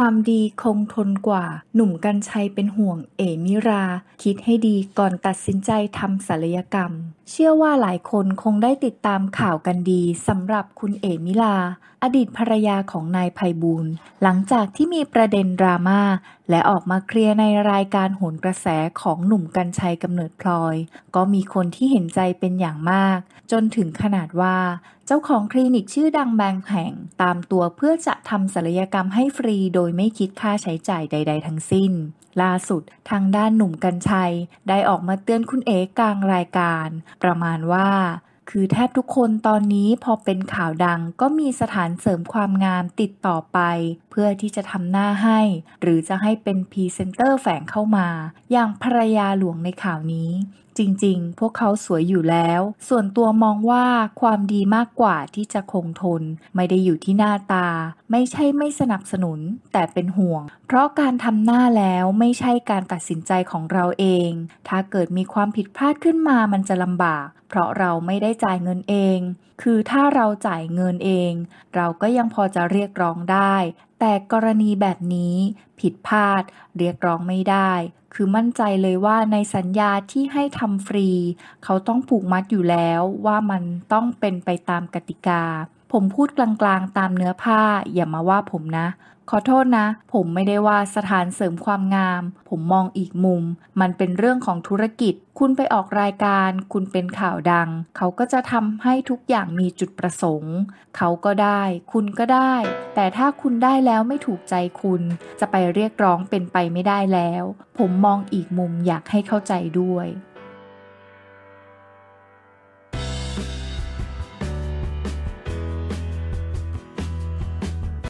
ความดีคงทนกว่า หนุ่มกัญชัยเป็นห่วงเอมิรา คิดให้ดีก่อนตัดสินใจทำศัลยกรรม เชื่อว่าหลายคนคงได้ติดตามข่าวกันดีสำหรับคุณเอมิลาอดีตภรรยาของนายไพบูลหลังจากที่มีประเด็นดราม่าและออกมาเคลียร์ในรายการโหนกระแสของหนุ่มกัญชัยกำเนิดพลอย ก็มีคนที่เห็นใจเป็นอย่างมาก จนถึงขนาดว่า เจ้าของคลินิกชื่อดังแบงแห่งตามตัวเพื่อจะทำศัลยกรรมให้ฟรีโดยไม่คิดค่าใช้จ่ายใดๆทั้งสิ้น ล่าสุดทางด้านหนุ่มกัญชัยได้ออกมาเตือนคุณเอกกลางรายการ ประมาณว่า คือแทบทุกคนตอนนี้พอเป็นข่าวดังก็มีสถานเสริมความงามติดต่อไปพื่อที่จะทำหน้าให้ หรือจะให้เป็นพรีเซนเตอร์แฝงเข้ามา อย่างภรรยาหลวงในข่าวนี้ จริงๆ พวกเขาสวยอยู่แล้ว ส่วนตัวมองว่าความดีมากกว่าที่จะคงทน ไม่ได้อยู่ที่หน้าตา ไม่ใช่ไม่สนับสนุน แต่เป็นห่วง เพราะการทำหน้าแล้วไม่ใช่การตัดสินใจของเราเอง ถ้าเกิดมีความผิดพลาดขึ้นมามันจะลำบาก เพราะเราไม่ได้จ่ายเงินเอง คือถ้าเราจ่ายเงินเอง เราก็ยังพอจะเรียกร้องได้แต่กรณีแบบนี้ ผิดพลาดเรียกร้องไม่ได้ คือมั่นใจเลยว่าในสัญญาที่ให้ทำฟรี เขาต้องผูกมัดอยู่แล้วว่ามันต้องเป็นไปตามกติกาผมพูดกลางๆ ตามเนื้อผ้า อย่ามาว่าผมนะ ขอโทษนะ ผมไม่ได้ว่าสถานเสริมความงาม ผมมองอีกมุม มันเป็นเรื่องของธุรกิจ คุณไปออกรายการคุณเป็นข่าวดังเขาก็จะทำให้ทุกอย่างมีจุดประสงค์เขาก็ได้ คุณก็ได้ แต่ถ้าคุณได้แล้วไม่ถูกใจคุณ จะไปเรียกร้องเป็นไปไม่ได้แล้ว ผมมองอีกมุมอยากให้เข้าใจด้วย